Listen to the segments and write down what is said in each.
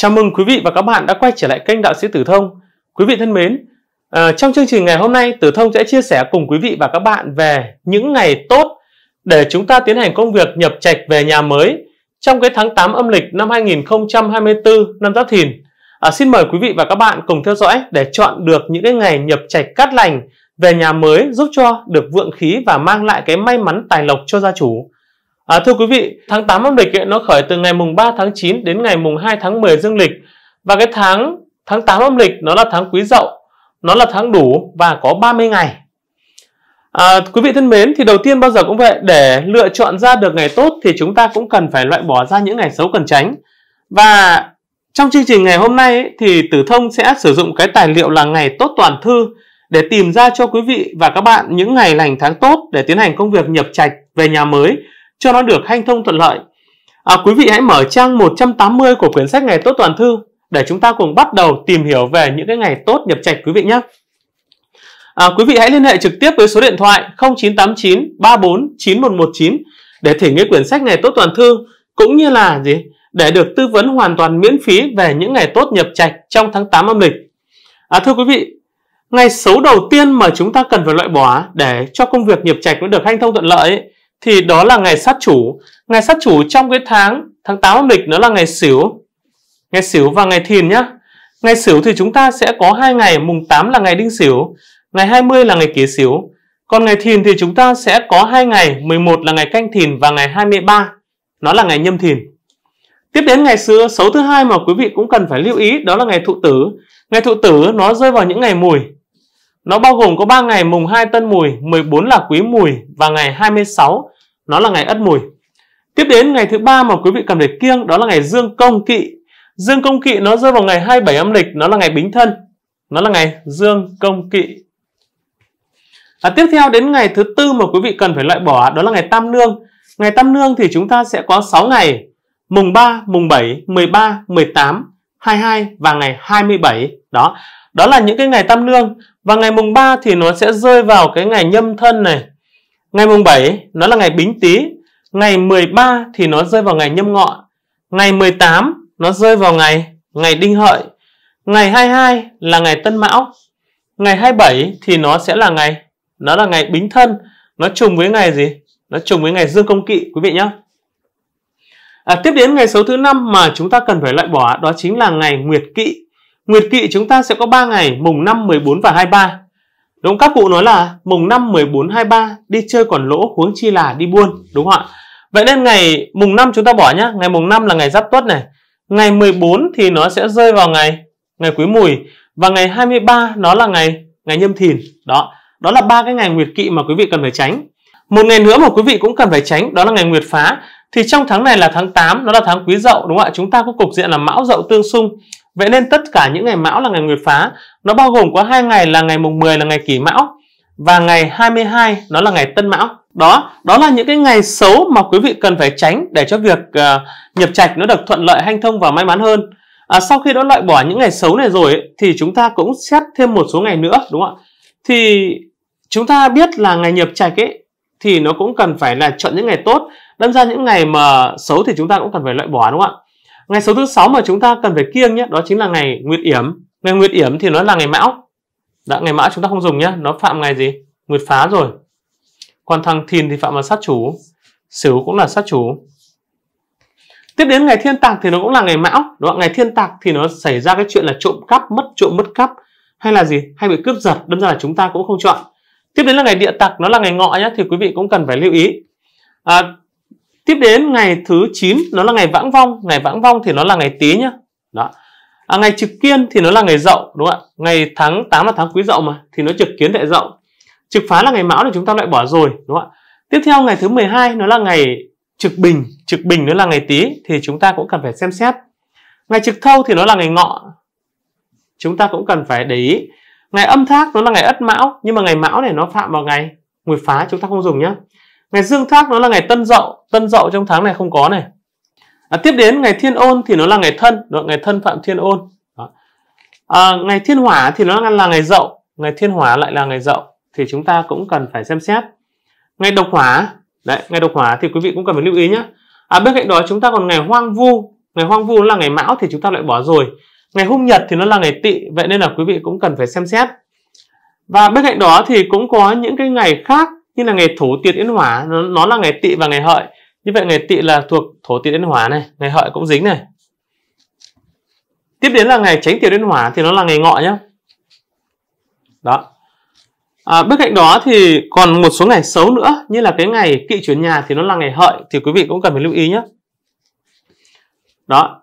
Chào mừng quý vị và các bạn đã quay trở lại kênh Đạo sĩ Tử Thông. Quý vị thân mến, à, trong chương trình ngày hôm nay, Tử Thông sẽ chia sẻ cùng quý vị và các bạn về những ngày tốt để chúng ta tiến hành công việc nhập trạch về nhà mới trong cái tháng 8 âm lịch năm 2024 năm Giáp Thìn. À, xin mời quý vị và các bạn cùng theo dõi để chọn được những cái ngày nhập trạch cát lành về nhà mới giúp cho được vượng khí và mang lại cái may mắn tài lộc cho gia chủ. À, thưa quý vị, tháng 8 âm lịch ấy, nó khởi từ ngày mùng 3 tháng 9 đến ngày mùng 2 tháng 10 dương lịch. Và cái tháng tháng 8 âm lịch nó là tháng quý dậu, nó là tháng đủ và có 30 ngày. À, quý vị thân mến, thì đầu tiên bao giờ cũng vậy, để lựa chọn ra được ngày tốt thì chúng ta cũng cần phải loại bỏ ra những ngày xấu cần tránh. Và trong chương trình ngày hôm nay ấy, thì Tử Thông sẽ sử dụng cái tài liệu là ngày tốt toàn thư để tìm ra cho quý vị và các bạn những ngày lành tháng tốt để tiến hành công việc nhập trạch về nhà mới cho nó được hanh thông thuận lợi. À, quý vị hãy mở trang 180 của quyển sách Ngày Tốt Toàn Thư để chúng ta cùng bắt đầu tìm hiểu về những cái ngày tốt nhập trạch quý vị nhé. À, quý vị hãy liên hệ trực tiếp với số điện thoại 0989 34 9119 để thỉnh cái quyển sách Ngày Tốt Toàn Thư cũng như là gì để được tư vấn hoàn toàn miễn phí về những ngày tốt nhập trạch trong tháng 8 âm lịch. À, thưa quý vị, ngày xấu đầu tiên mà chúng ta cần phải loại bỏ để cho công việc nhập trạch nó được hanh thông thuận lợi ấy, thì đó là ngày sát chủ. Ngày sát chủ trong cái tháng, tháng 8 âm lịch nó là ngày xỉu Ngày xỉu và ngày Thìn nhá. Ngày xỉu thì chúng ta sẽ có hai ngày, mùng 8 là ngày Đinh xỉu ngày 20 là ngày Kỷ xỉu Còn ngày Thìn thì chúng ta sẽ có hai ngày, 11 là ngày Canh Thìn và ngày 23 nó là ngày Nhâm Thìn. Tiếp đến ngày xưa xấu thứ hai mà quý vị cũng cần phải lưu ý đó là ngày thụ tử. Ngày thụ tử nó rơi vào những ngày mùi. Nó bao gồm có 3 ngày mùng 2 tân mùi, 14 là quý mùi và ngày 26 nó là ngày ất mùi. Tiếp đến ngày thứ ba mà quý vị cần phải kiêng đó là ngày Dương Công Kỵ. Dương Công Kỵ nó rơi vào ngày 27 âm lịch, nó là ngày Bính Thân. Nó là ngày Dương Công Kỵ. À, tiếp theo đến ngày thứ tư mà quý vị cần phải loại bỏ đó là ngày Tam Nương. Ngày Tam Nương thì chúng ta sẽ có 6 ngày, mùng 3, mùng 7, 13, 18, 22 và ngày 27. Đó, đó là những cái ngày Tam Nương và ngày mùng 3 thì nó sẽ rơi vào cái ngày nhâm thân này. Ngày mùng 7 nó là ngày bính tý. Ngày 13 thì nó rơi vào ngày nhâm ngọ. Ngày 18 nó rơi vào ngày ngày đinh hợi. Ngày 22 là ngày tân mão. Ngày 27 thì nó sẽ là ngày nó là ngày bính thân. Nó trùng với ngày gì? Nó trùng với ngày dương công kỵ quý vị nhé. À, tiếp đến ngày số thứ năm mà chúng ta cần phải loại bỏ đó chính là ngày nguyệt kỵ Nguyệt kỵ chúng ta sẽ có 3 ngày mùng 5, 14 và 23. Đúng các cụ nói là mùng 5, 14, 23 đi chơi còn lỗ huống chi là đi buôn, đúng không ạ? Vậy nên ngày mùng 5 chúng ta bỏ nhá, ngày mùng 5 là ngày Giáp Tuất này. Ngày 14 thì nó sẽ rơi vào ngày ngày Quý Mùi và ngày 23 nó là ngày ngày Nhâm Thìn. Đó, đó là ba cái ngày Nguyệt kỵ mà quý vị cần phải tránh. Một ngày nữa mà quý vị cũng cần phải tránh đó là ngày Nguyệt phá. Thì trong tháng này là tháng 8, nó là tháng Quý Dậu đúng không ạ? Chúng ta có cục diện là Mão Dậu tương xung Vậy nên tất cả những ngày mão là ngày nguyệt phá, nó bao gồm có hai ngày là ngày mùng 10 là ngày kỷ mão và ngày 22 nó là ngày tân mão. Đó, đó là những cái ngày xấu mà quý vị cần phải tránh để cho việc uh, nhập trạch nó được thuận lợi hanh thông và may mắn hơn. À, sau khi đã loại bỏ những ngày xấu này rồi ấy, thì chúng ta cũng xét thêm một số ngày nữa đúng không ạ? Thì chúng ta biết là ngày nhập trạch ấy thì nó cũng cần phải là chọn những ngày tốt đâm ra những ngày mà xấu thì chúng ta cũng cần phải loại bỏ đúng không ạ ngày số thứ sáu mà chúng ta cần phải kiêng nhé đó chính là ngày nguyệt yểm ngày nguyệt yểm thì nó là ngày mão đã ngày mão chúng ta không dùng nhé nó phạm ngày gì nguyệt phá rồi còn thằng thìn thì phạm vào sát chủ sửu cũng là sát chủ tiếp đến ngày thiên tạc thì nó cũng là ngày mão đúng không? ngày thiên tạc thì nó xảy ra cái chuyện là trộm cắp mất trộm mất cắp hay là gì hay bị cướp giật đâm ra là chúng ta cũng không chọn tiếp đến là ngày địa tặc nó là ngày ngọ nhé thì quý vị cũng cần phải lưu ý à, Tiếp đến ngày thứ 9 nó là ngày vãng vong, ngày vãng vong thì nó là ngày tý nhá. Đó. À, ngày trực kiên thì nó là ngày dậu đúng không ạ? Ngày tháng 8 là tháng quý dậu mà thì nó trực kiến tại dậu. Trực phá là ngày mão thì chúng ta loại bỏ rồi đúng không ạ? Tiếp theo ngày thứ 12 nó là ngày trực bình, trực bình nó là ngày tý thì chúng ta cũng cần phải xem xét. Ngày trực thâu thì nó là ngày ngọ. Chúng ta cũng cần phải để ý. Ngày âm thác nó là ngày ất mão nhưng mà ngày mão này nó phạm vào ngày mùi phá chúng ta không dùng nhá. Ngày Dương Thác nó là ngày Tân Dậu, Tân Dậu trong tháng này không có này. À, tiếp đến ngày Thiên Ôn thì nó là ngày Thân, đó, ngày Thân Phạm Thiên Ôn. Đó. À, ngày Thiên Hỏa thì nó là ngày Dậu, ngày Thiên Hỏa lại là ngày Dậu thì chúng ta cũng cần phải xem xét. Ngày Độc Hỏa, đấy, ngày Độc Hỏa thì quý vị cũng cần phải lưu ý nhé. À, bên cạnh đó chúng ta còn ngày Hoang Vu, ngày Hoang Vu là ngày Mão thì chúng ta lại bỏ rồi. Ngày Hung Nhật thì nó là ngày Tỵ, vậy nên là quý vị cũng cần phải xem xét. Và bên cạnh đó thì cũng có những cái ngày khác như là ngày thổ tiệt yến hỏa nó, là ngày tỵ và ngày hợi như vậy ngày tỵ là thuộc thổ tiệt yến hỏa này ngày hợi cũng dính này tiếp đến là ngày tránh tiểu yến hỏa thì nó là ngày ngọ nhá đó à, bên cạnh đó thì còn một số ngày xấu nữa như là cái ngày kỵ chuyển nhà thì nó là ngày hợi thì quý vị cũng cần phải lưu ý nhé đó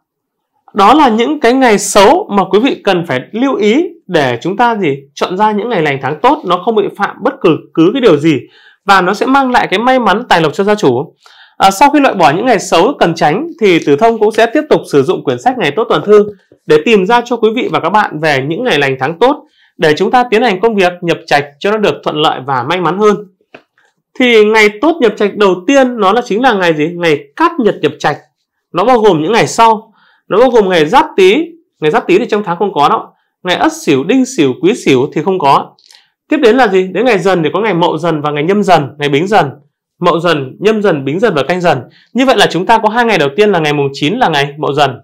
đó là những cái ngày xấu mà quý vị cần phải lưu ý để chúng ta gì chọn ra những ngày lành tháng tốt nó không bị phạm bất cứ cứ cái điều gì và nó sẽ mang lại cái may mắn tài lộc cho gia chủ à, sau khi loại bỏ những ngày xấu cần tránh thì tử thông cũng sẽ tiếp tục sử dụng quyển sách ngày tốt tuần thư để tìm ra cho quý vị và các bạn về những ngày lành tháng tốt để chúng ta tiến hành công việc nhập trạch cho nó được thuận lợi và may mắn hơn thì ngày tốt nhập trạch đầu tiên nó là chính là ngày gì ngày cát nhật nhập trạch nó bao gồm những ngày sau nó bao gồm ngày giáp tý ngày giáp tý thì trong tháng không có đâu ngày ất xỉu đinh xỉu quý xỉu thì không có tiếp đến là gì đến ngày dần thì có ngày mậu dần và ngày nhâm dần ngày bính dần mậu dần nhâm dần bính dần và canh dần như vậy là chúng ta có hai ngày đầu tiên là ngày mùng 9 là ngày mậu dần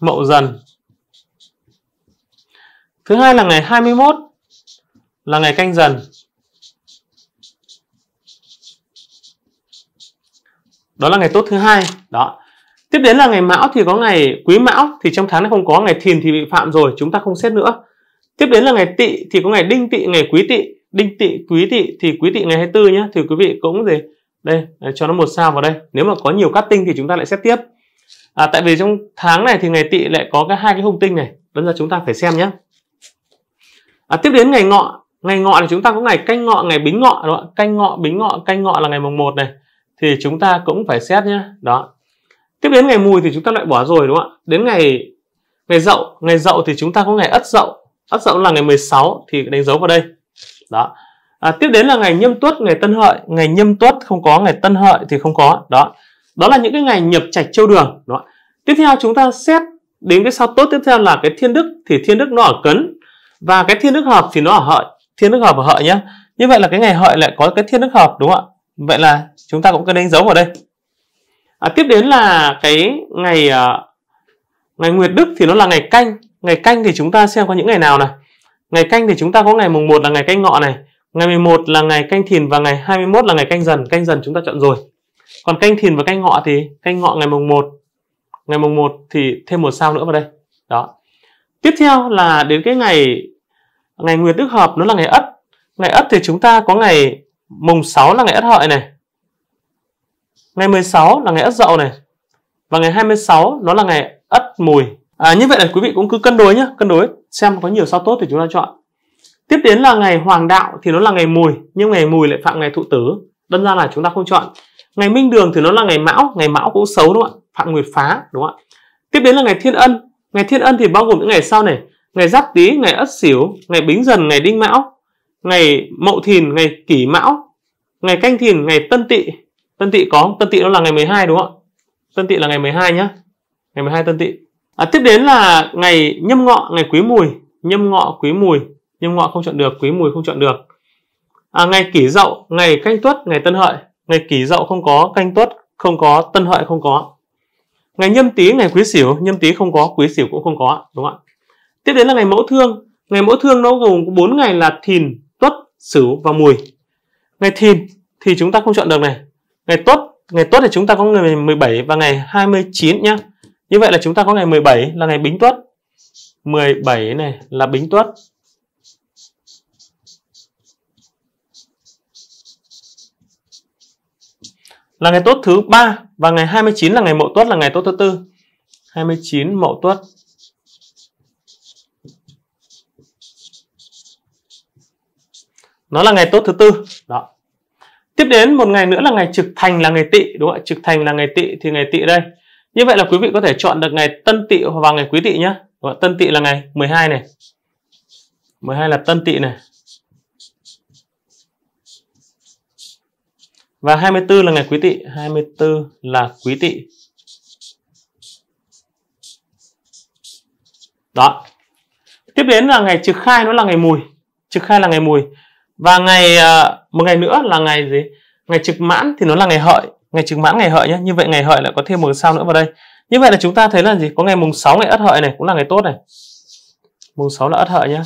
mậu dần thứ hai là ngày 21 là ngày canh dần đó là ngày tốt thứ hai đó Tiếp đến là ngày Mão thì có ngày Quý Mão thì trong tháng này không có, ngày Thìn thì bị phạm rồi, chúng ta không xét nữa. Tiếp đến là ngày Tỵ thì có ngày Đinh Tỵ, ngày Quý Tỵ, Đinh Tỵ, Quý Tỵ thì Quý Tỵ ngày 24 nhé. Thì quý vị cũng gì? Đây, cho nó một sao vào đây. Nếu mà có nhiều cát tinh thì chúng ta lại xét tiếp. À, tại vì trong tháng này thì ngày Tỵ lại có cái hai cái hung tinh này, đâm ra chúng ta phải xem nhé. À, tiếp đến ngày Ngọ, ngày Ngọ thì chúng ta có ngày canh Ngọ, ngày Bính Ngọ đúng không? Canh Ngọ, Bính Ngọ, canh Ngọ là ngày mùng 1 này thì chúng ta cũng phải xét nhá Đó, tiếp đến ngày mùi thì chúng ta loại bỏ rồi đúng không ạ đến ngày ngày dậu ngày dậu thì chúng ta có ngày ất dậu ất dậu là ngày 16 thì đánh dấu vào đây đó à, tiếp đến là ngày nhâm tuất ngày tân hợi ngày nhâm tuất không có ngày tân hợi thì không có đó đó là những cái ngày nhập trạch châu đường đó tiếp theo chúng ta xét đến cái sao tốt tiếp theo là cái thiên đức thì thiên đức nó ở cấn và cái thiên đức hợp thì nó ở hợi thiên đức hợp ở hợi nhé như vậy là cái ngày hợi lại có cái thiên đức hợp đúng không ạ vậy là chúng ta cũng cần đánh dấu vào đây à, tiếp đến là cái ngày à, ngày nguyệt đức thì nó là ngày canh ngày canh thì chúng ta xem có những ngày nào này ngày canh thì chúng ta có ngày mùng 1 là ngày canh ngọ này ngày 11 là ngày canh thìn và ngày 21 là ngày canh dần canh dần chúng ta chọn rồi còn canh thìn và canh ngọ thì canh ngọ ngày mùng 1 ngày mùng 1 thì thêm một sao nữa vào đây đó tiếp theo là đến cái ngày ngày nguyệt đức hợp nó là ngày ất ngày ất thì chúng ta có ngày mùng 6 là ngày ất hợi này Ngày 16 là ngày Ất Dậu này. Và ngày 26 nó là ngày Ất Mùi. À, như vậy là quý vị cũng cứ cân đối nhé, cân đối xem có nhiều sao tốt thì chúng ta chọn. Tiếp đến là ngày Hoàng Đạo thì nó là ngày Mùi, nhưng ngày Mùi lại phạm ngày Thụ Tử. Đơn ra là chúng ta không chọn. Ngày Minh Đường thì nó là ngày Mão, ngày Mão cũng xấu đúng không ạ? Phạm Nguyệt Phá đúng không ạ? Tiếp đến là ngày Thiên Ân. Ngày Thiên Ân thì bao gồm những ngày sau này, ngày Giáp Tý, ngày Ất Sửu, ngày Bính Dần, ngày Đinh Mão, ngày Mậu Thìn, ngày Kỷ Mão, ngày Canh Thìn, ngày Tân Tỵ Tân Tỵ có, Tân Tỵ nó là ngày 12 đúng không ạ? Tân Tỵ là ngày 12 nhá. Ngày 12 Tân Tỵ. À, tiếp đến là ngày Nhâm Ngọ, ngày Quý Mùi, Nhâm Ngọ Quý Mùi, Nhâm Ngọ không chọn được, Quý Mùi không chọn được. À, ngày Kỷ Dậu, ngày Canh Tuất, ngày Tân Hợi, ngày Kỷ Dậu không có, Canh Tuất không có, Tân Hợi không có. Ngày Nhâm Tý, ngày Quý Sửu, Nhâm Tý không có, Quý Sửu cũng không có, đúng không ạ? Tiếp đến là ngày Mẫu Thương, ngày Mẫu Thương nó gồm 4 ngày là Thìn, Tuất, Sửu và Mùi. Ngày Thìn thì chúng ta không chọn được này, Ngày Tốt ngày Tốt thì chúng ta có ngày 17 và ngày 29 nhá. Như vậy là chúng ta có ngày 17 là ngày Bính Tuất. 17 này là Bính Tuất. Là ngày tốt thứ ba và ngày 29 là ngày Mậu Tuất là ngày tốt thứ tư. 29 Mậu Tuất. Nó là ngày tốt thứ tư. Đó. Tiếp đến một ngày nữa là ngày trực thành là ngày tỵ đúng không ạ? Trực thành là ngày tỵ thì ngày tỵ đây. Như vậy là quý vị có thể chọn được ngày tân tỵ và ngày quý tỵ nhá. Đúng không? Tân tỵ là ngày 12 này. 12 là tân tỵ này. Và 24 là ngày quý tỵ, 24 là quý tỵ. Đó. Tiếp đến là ngày trực khai nó là ngày mùi. Trực khai là ngày mùi và ngày ờ, một ngày nữa là ngày gì ngày trực mãn thì nó là ngày hợi ngày trực mãn ngày hợi nhé như vậy ngày hợi lại có thêm một sao nữa vào đây như vậy là chúng ta thấy là gì có ngày mùng 6 ngày ất hợi này cũng là ngày tốt này mùng 6 là ất hợi nhé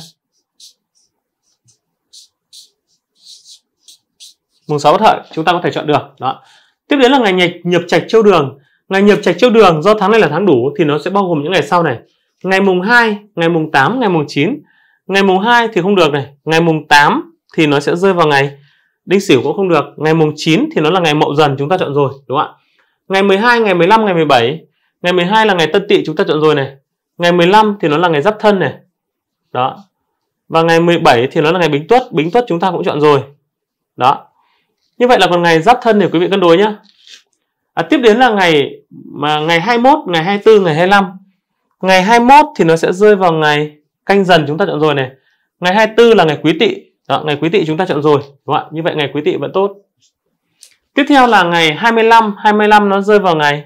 mùng 6 ất hợi chúng ta có thể chọn được đó tiếp đến là ngày nhập, nhập trạch châu đường ngày nhập trạch châu đường do tháng này là tháng đủ thì nó sẽ bao gồm những ngày sau này ngày mùng 2 ngày mùng 8 ngày mùng 9 ngày mùng 2 thì không được này ngày mùng 8 thì nó sẽ rơi vào ngày đinh sửu cũng không được ngày mùng 9 thì nó là ngày mậu dần chúng ta chọn rồi đúng không ạ ngày 12 ngày 15 ngày 17 ngày 12 là ngày tân tỵ chúng ta chọn rồi này ngày 15 thì nó là ngày giáp thân này đó và ngày 17 thì nó là ngày bính tuất bính tuất chúng ta cũng chọn rồi đó như vậy là còn ngày giáp thân thì quý vị cân đối nhá à, tiếp đến là ngày mà ngày 21 ngày 24 ngày 25 ngày 21 thì nó sẽ rơi vào ngày canh dần chúng ta chọn rồi này ngày 24 là ngày quý tỵ đó, ngày quý tỵ chúng ta chọn rồi, đúng không ạ? Như vậy ngày quý tỵ vẫn tốt. Tiếp theo là ngày 25, 25 nó rơi vào ngày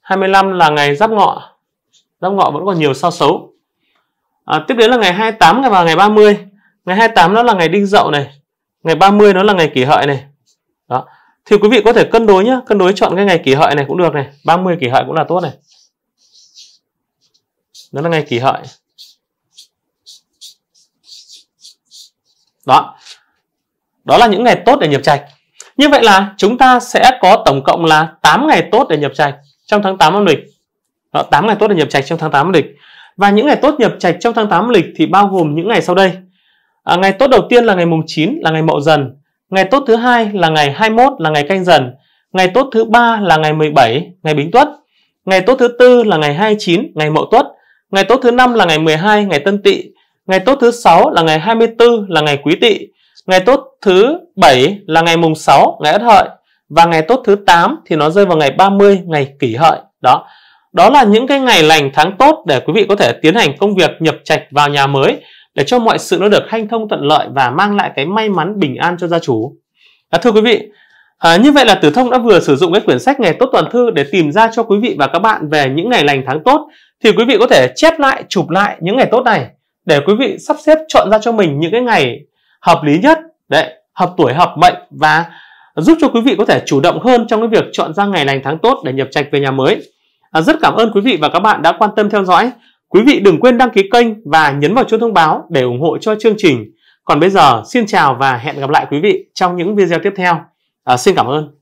25 là ngày Giáp Ngọ. Giáp Ngọ vẫn còn nhiều sao xấu. À, tiếp đến là ngày 28 và ngày 30. Ngày 28 nó là ngày Đinh Dậu này, ngày 30 nó là ngày Kỷ Hợi này. Đó. Thì quý vị có thể cân đối nhé, cân đối chọn cái ngày Kỷ Hợi này cũng được này, 30 Kỷ Hợi cũng là tốt này. Đó là ngày Kỷ Hợi. đó đó là những ngày tốt để nhập trạch như vậy là chúng ta sẽ có tổng cộng là 8 ngày tốt để nhập trạch trong tháng 8 âm lịch đó, 8 ngày tốt để nhập trạch trong tháng 8 âm lịch và những ngày tốt nhập trạch trong tháng 8 âm lịch thì bao gồm những ngày sau đây à, ngày tốt đầu tiên là ngày mùng 9 là ngày mậu dần ngày tốt thứ hai là ngày 21 là ngày canh dần ngày tốt thứ ba là ngày 17 ngày bính tuất ngày tốt thứ tư là ngày 29 ngày mậu tuất ngày tốt thứ năm là ngày 12 ngày tân tỵ Ngày tốt thứ 6 là ngày 24 là ngày Quý Tỵ. Ngày tốt thứ 7 là ngày mùng 6, ngày Ất Hợi và ngày tốt thứ 8 thì nó rơi vào ngày 30 ngày Kỷ Hợi. Đó. Đó là những cái ngày lành tháng tốt để quý vị có thể tiến hành công việc nhập trạch vào nhà mới để cho mọi sự nó được hanh thông thuận lợi và mang lại cái may mắn bình an cho gia chủ. À, thưa quý vị, à, như vậy là Tử Thông đã vừa sử dụng cái quyển sách Ngày Tốt Toàn Thư để tìm ra cho quý vị và các bạn về những ngày lành tháng tốt. Thì quý vị có thể chép lại, chụp lại những ngày tốt này để quý vị sắp xếp chọn ra cho mình những cái ngày hợp lý nhất đấy hợp tuổi hợp mệnh và giúp cho quý vị có thể chủ động hơn trong cái việc chọn ra ngày lành tháng tốt để nhập trạch về nhà mới à, rất cảm ơn quý vị và các bạn đã quan tâm theo dõi quý vị đừng quên đăng ký kênh và nhấn vào chuông thông báo để ủng hộ cho chương trình còn bây giờ xin chào và hẹn gặp lại quý vị trong những video tiếp theo à, xin cảm ơn